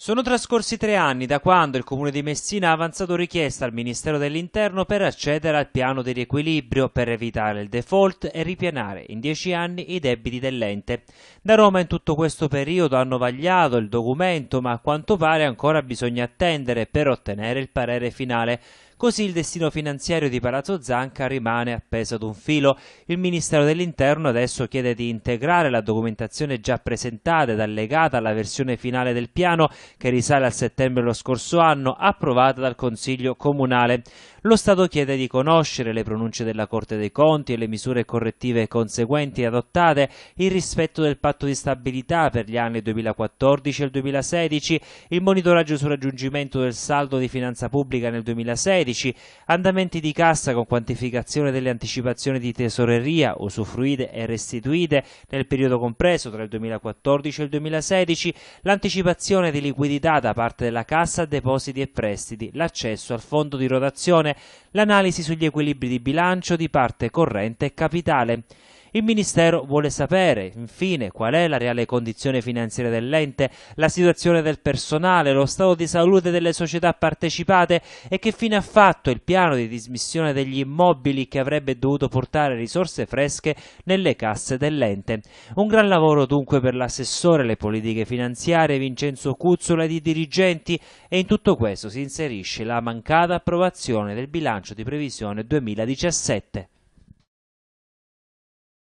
Sono trascorsi tre anni da quando il Comune di Messina ha avanzato richiesta al Ministero dell'Interno per accedere al piano di riequilibrio per evitare il default e ripianare in dieci anni i debiti dell'ente. Da Roma in tutto questo periodo hanno vagliato il documento ma a quanto pare ancora bisogna attendere per ottenere il parere finale. Così il destino finanziario di Palazzo Zanca rimane appeso ad un filo. Il Ministero dell'Interno adesso chiede di integrare la documentazione già presentata ed allegata alla versione finale del piano che risale al settembre dello scorso anno, approvata dal Consiglio Comunale. Lo Stato chiede di conoscere le pronunce della Corte dei Conti e le misure correttive conseguenti adottate in rispetto del patto di stabilità per gli anni 2014 e 2016, il monitoraggio sul raggiungimento del saldo di finanza pubblica nel 2016, andamenti di cassa con quantificazione delle anticipazioni di tesoreria usufruite e restituite nel periodo compreso tra il 2014 e il 2016, l'anticipazione di liquidità da parte della cassa depositi e prestiti, l'accesso al fondo di rotazione l'analisi sugli equilibri di bilancio di parte corrente e capitale. Il Ministero vuole sapere, infine, qual è la reale condizione finanziaria dell'ente, la situazione del personale, lo stato di salute delle società partecipate e che fine ha fatto il piano di dismissione degli immobili che avrebbe dovuto portare risorse fresche nelle casse dell'ente. Un gran lavoro dunque per l'assessore alle politiche finanziarie Vincenzo Cuzzola e i dirigenti e in tutto questo si inserisce la mancata approvazione del bilancio di previsione 2017.